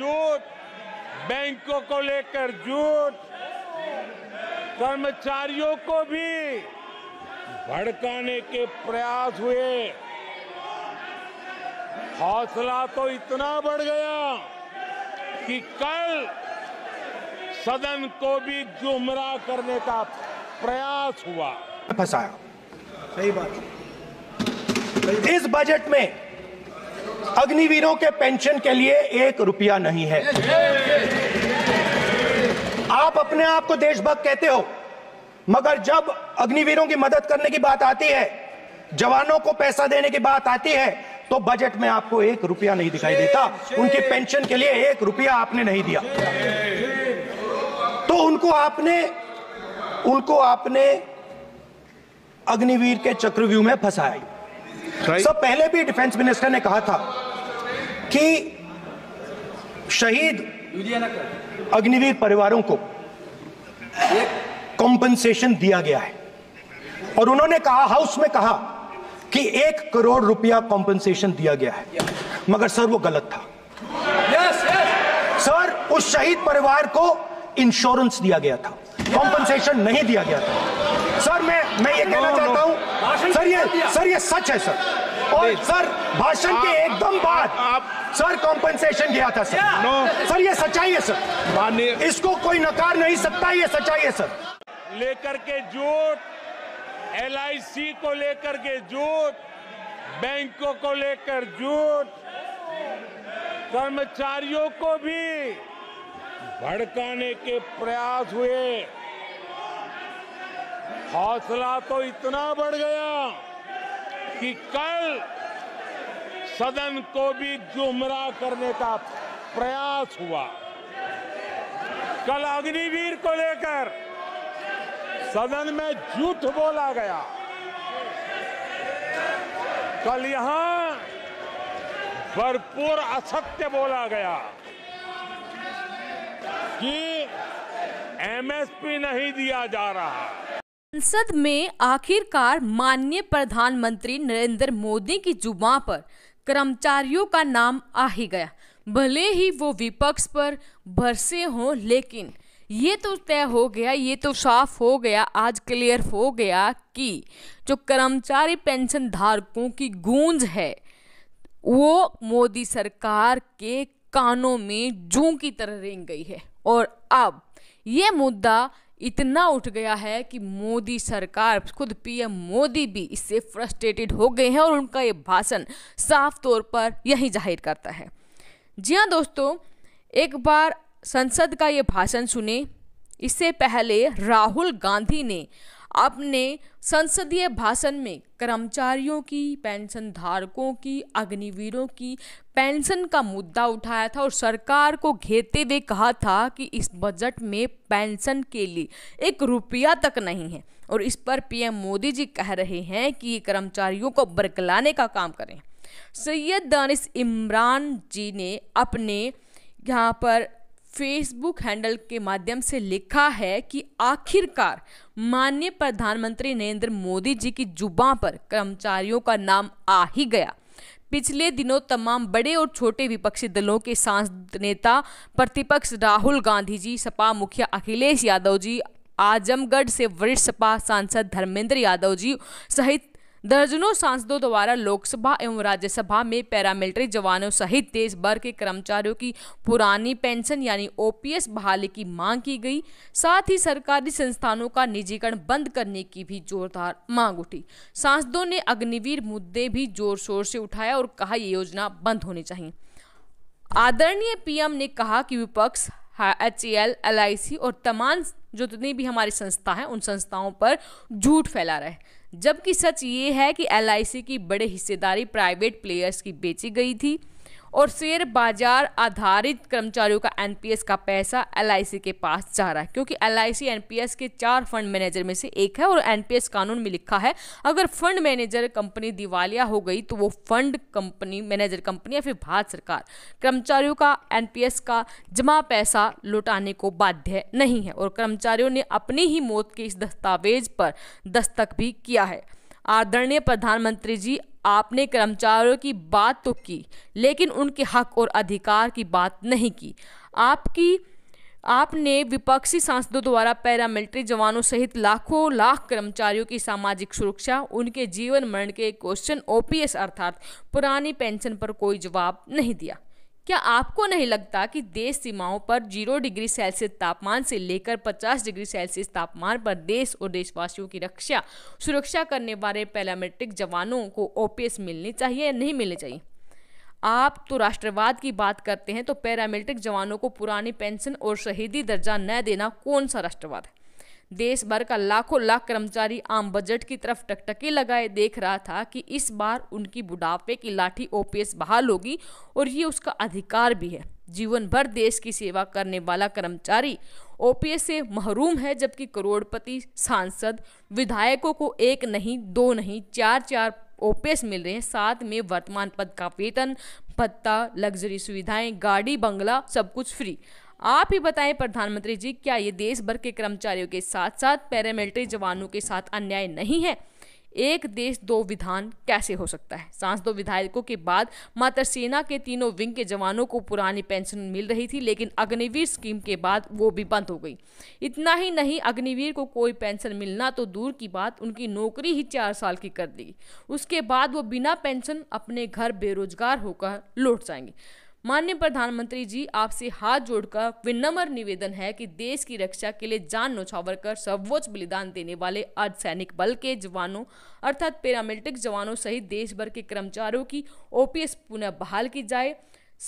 झूठ बैंकों को लेकर झूठ कर्मचारियों को भी भड़काने के प्रयास हुए हौसला तो इतना बढ़ गया कि कल सदन को भी गुमराह करने का प्रयास हुआ फंसाया सही बात इस बजट में अग्निवीरों के पेंशन के लिए एक रुपया नहीं है आप अपने आप को देशभक्त कहते हो मगर जब अग्निवीरों की मदद करने की बात आती है जवानों को पैसा देने की बात आती है तो बजट में आपको एक रुपया नहीं दिखाई देता उनकी पेंशन के लिए एक रुपया आपने नहीं दिया तो उनको आपने उनको आपने अग्निवीर के चक्रव्यूह में फंसाया सो पहले भी डिफेंस मिनिस्टर ने कहा था कि शहीद अग्निवीर परिवारों को कॉम्पनसेशन दिया गया है और उन्होंने कहा हाउस में कहा कि एक करोड़ रुपया कॉम्पनसेशन दिया गया है मगर सर वो गलत था yes, yes. सर उस शहीद परिवार को इंश्योरेंस दिया गया था कॉम्पनसेशन नहीं दिया गया था सर मैं मैं ये कहना चाहता हूँ सर ये सर ये सच है सर और सर भाषण के एकदम बाद आप सर कॉम्पनसेशन गया था सर नो सर ये सच्चाई है सर इसको कोई नकार नहीं सकता ये सच्चाई है सर लेकर के झूठ एल को लेकर के जोट बैंकों को लेकर झूठ कर्मचारियों को भी भड़काने के प्रयास हुए हौसला तो इतना बढ़ गया कि कल सदन को भी गुमराह करने का प्रयास हुआ कल अग्निवीर को लेकर सदन में झूठ बोला गया कल यहां भरपूर असत्य बोला गया कि एमएसपी नहीं दिया जा रहा संसद में आखिरकार माननीय प्रधानमंत्री नरेंद्र मोदी की जुबा पर कर्मचारियों का नाम आ ही गया भले ही वो विपक्ष पर भरसे हो लेकिन ये तो तय हो गया ये तो साफ हो गया आज क्लियर हो गया कि जो कर्मचारी पेंशन धारकों की गूंज है वो मोदी सरकार के कानों में जू की तरह रेंग गई है और अब ये मुद्दा इतना उठ गया है कि मोदी सरकार खुद पीएम मोदी भी इससे फ्रस्ट्रेटेड हो गए हैं और उनका ये भाषण साफ तौर पर यही जाहिर करता है जी हाँ दोस्तों एक बार संसद का ये भाषण सुने इससे पहले राहुल गांधी ने अपने संसदीय भाषण में कर्मचारियों की पेंशन धारकों की अग्निवीरों की पेंशन का मुद्दा उठाया था और सरकार को घेरते हुए कहा था कि इस बजट में पेंशन के लिए एक रुपया तक नहीं है और इस पर पीएम मोदी जी कह रहे हैं कि कर्मचारियों को बरकलाने का काम करें सैयद दानिश इमरान जी ने अपने यहाँ पर फेसबुक हैंडल के माध्यम से लिखा है कि आखिरकार माननीय प्रधानमंत्री नरेंद्र मोदी जी की जुबा पर कर्मचारियों का नाम आ ही गया पिछले दिनों तमाम बड़े और छोटे विपक्षी दलों के सांसद नेता प्रतिपक्ष राहुल गांधी जी सपा मुखिया अखिलेश यादव जी आजमगढ़ से वरिष्ठ सपा सांसद धर्मेंद्र यादव जी सहित दर्जनों सांसदों द्वारा लोकसभा एवं राज्यसभा में पैरामिलिट्री जवानों सहित देश भर के कर्मचारियों की पुरानी पेंशन यानी ओपीएस बहाली की मांग की गई साथ ही सरकारी संस्थानों का निजीकरण बंद करने की भी जोरदार मांग उठी सांसदों ने अग्निवीर मुद्दे भी जोर शोर से उठाया और कहा ये योजना बंद होनी चाहिए आदरणीय पीएम ने कहा कि विपक्ष एच एल एल और तमाम जो जितनी भी हमारी संस्था है उन संस्थाओं पर झूठ फैला रहे जबकि सच ये है कि एल की बड़े हिस्सेदारी प्राइवेट प्लेयर्स की बेची गई थी और शेयर बाजार आधारित कर्मचारियों का एनपीएस का पैसा एलआईसी के पास जा रहा है क्योंकि एलआईसी एनपीएस के चार फंड मैनेजर में से एक है और एनपीएस कानून में लिखा है अगर फंड मैनेजर कंपनी दिवालिया हो गई तो वो फंड कंपनी मैनेजर कंपनी या फिर भारत सरकार कर्मचारियों का एनपीएस का जमा पैसा लौटाने को बाध्य नहीं है और कर्मचारियों ने अपनी ही मौत के इस दस्तावेज पर दस्तक भी किया है आदरणीय प्रधानमंत्री जी आपने कर्मचारियों की बात तो की लेकिन उनके हक और अधिकार की बात नहीं की आपकी आपने विपक्षी सांसदों द्वारा पैरामिलिट्री जवानों सहित लाखों लाख कर्मचारियों की सामाजिक सुरक्षा उनके जीवन मरण के क्वेश्चन ओपीएस अर्थात पुरानी पेंशन पर कोई जवाब नहीं दिया क्या आपको नहीं लगता कि देश सीमाओं पर जीरो डिग्री सेल्सियस तापमान से लेकर पचास डिग्री सेल्सियस तापमान पर देश और देशवासियों की रक्षा सुरक्षा करने वाले पैरामेट्रिक जवानों को ओपीएस मिलनी चाहिए या नहीं मिलनी चाहिए आप तो राष्ट्रवाद की बात करते हैं तो पैरामिलिट्री जवानों को पुरानी पेंशन और शहीदी दर्जा न देना कौन सा राष्ट्रवाद है देश भर का लाखों लाख कर्मचारी आम बजट की तरफ टकटकी लगाए देख रहा था कि इस बार उनकी बुढ़ापे की लाठी ओपीएस बहाल होगी और ये उसका अधिकार भी है जीवन भर देश की सेवा करने वाला कर्मचारी ओपीएस से महरूम है जबकि करोड़पति सांसद विधायकों को एक नहीं दो नहीं चार चार ओपीएस मिल रहे हैं साथ में वर्तमान पद का वेतन भत्ता लग्जरी सुविधाएं गाड़ी बंगला सब कुछ फ्री आप ही बताएं प्रधानमंत्री जी क्या ये देश भर के कर्मचारियों के साथ साथ पैरामिलिट्री जवानों के साथ अन्याय नहीं है एक देश दो विधान कैसे हो सकता है सांस दो विधायकों के बाद मात्र सेना के तीनों विंग के जवानों को पुरानी पेंशन मिल रही थी लेकिन अग्निवीर स्कीम के बाद वो भी बंद हो गई इतना ही नहीं अग्निवीर को कोई पेंशन मिलना तो दूर की बात उनकी नौकरी ही चार साल की कर दी उसके बाद वो बिना पेंशन अपने घर बेरोजगार होकर लौट जाएंगे माननीय प्रधानमंत्री जी आपसे हाथ जोड़कर विनम्र निवेदन है कि देश की रक्षा के लिए जान नौछावर कर सर्वोच्च बलिदान देने वाले अर्धसैनिक बल के जवानों अर्थात पैरामिलिट्रिक जवानों सहित देश भर के कर्मचारियों की ओपीएस पुनः बहाल की जाए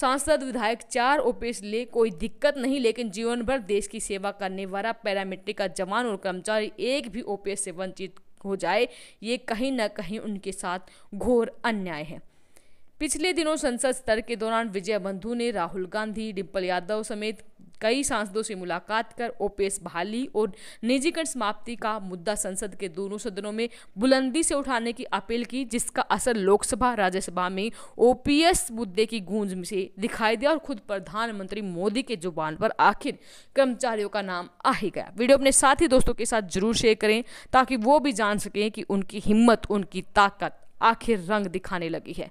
सांसद विधायक चार ओपीएस ले कोई दिक्कत नहीं लेकिन जीवन भर देश की सेवा करने वाला पैरामिलिट्री का जवान और कर्मचारी एक भी ओपीएस से वंचित हो जाए ये कहीं ना कहीं उनके साथ घोर अन्याय है पिछले दिनों संसद स्तर के दौरान विजय बंधु ने राहुल गांधी डिम्पल यादव समेत कई सांसदों से मुलाकात कर ओपीएस बहाली और निजीकरण समाप्ति का मुद्दा संसद के दोनों सदनों में बुलंदी से उठाने की अपील की जिसका असर लोकसभा राज्यसभा में ओपीएस मुद्दे की गूंज से दिखाई दिया और खुद प्रधानमंत्री मोदी के जुबान पर आखिर कर्मचारियों का नाम आ ही गया वीडियो अपने साथी दोस्तों के साथ जरूर शेयर करें ताकि वो भी जान सकें कि उनकी हिम्मत उनकी ताकत आखिर रंग दिखाने लगी है